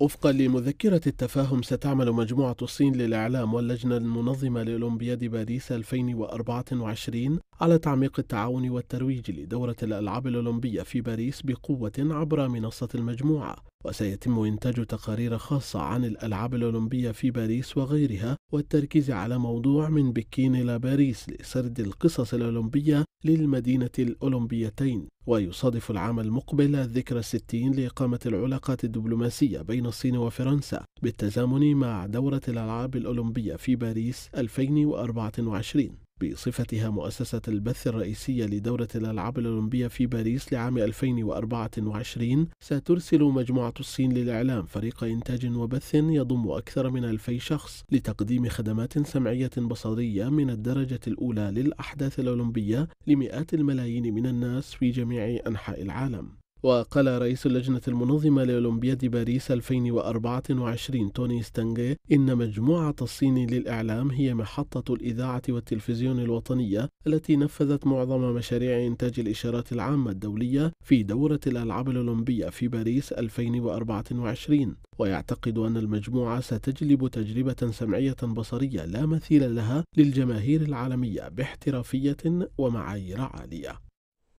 وفقا لمذكرة التفاهم ستعمل مجموعة الصين للإعلام واللجنة المنظمة لأولمبياد باريس 2024 على تعميق التعاون والترويج لدورة الألعاب الأولمبية في باريس بقوة عبر منصة المجموعة وسيتم إنتاج تقارير خاصة عن الألعاب الأولمبية في باريس وغيرها والتركيز على موضوع من بكين إلى باريس لسرد القصص الأولمبية للمدينة الأولمبيتين ويصادف العام المقبل الذكرى الستين لإقامة العلاقات الدبلوماسية بين الصين وفرنسا بالتزامن مع دورة الألعاب الأولمبية في باريس 2024 بصفتها مؤسسة البث الرئيسية لدورة الألعاب الأولمبية في باريس لعام 2024 سترسل مجموعة الصين للإعلام فريق إنتاج وبث يضم أكثر من 2000 شخص لتقديم خدمات سمعية بصرية من الدرجة الأولى للأحداث الأولمبية لمئات الملايين من الناس في جميع أنحاء العالم وقال رئيس اللجنة المنظمة لأولمبياد باريس 2024 توني ستانغي إن مجموعة الصين للإعلام هي محطة الإذاعة والتلفزيون الوطنية التي نفذت معظم مشاريع إنتاج الإشارات العامة الدولية في دورة الألعاب الأولمبية في باريس 2024 ويعتقد أن المجموعة ستجلب تجربة سمعية بصرية لا مثيل لها للجماهير العالمية باحترافية ومعايير عالية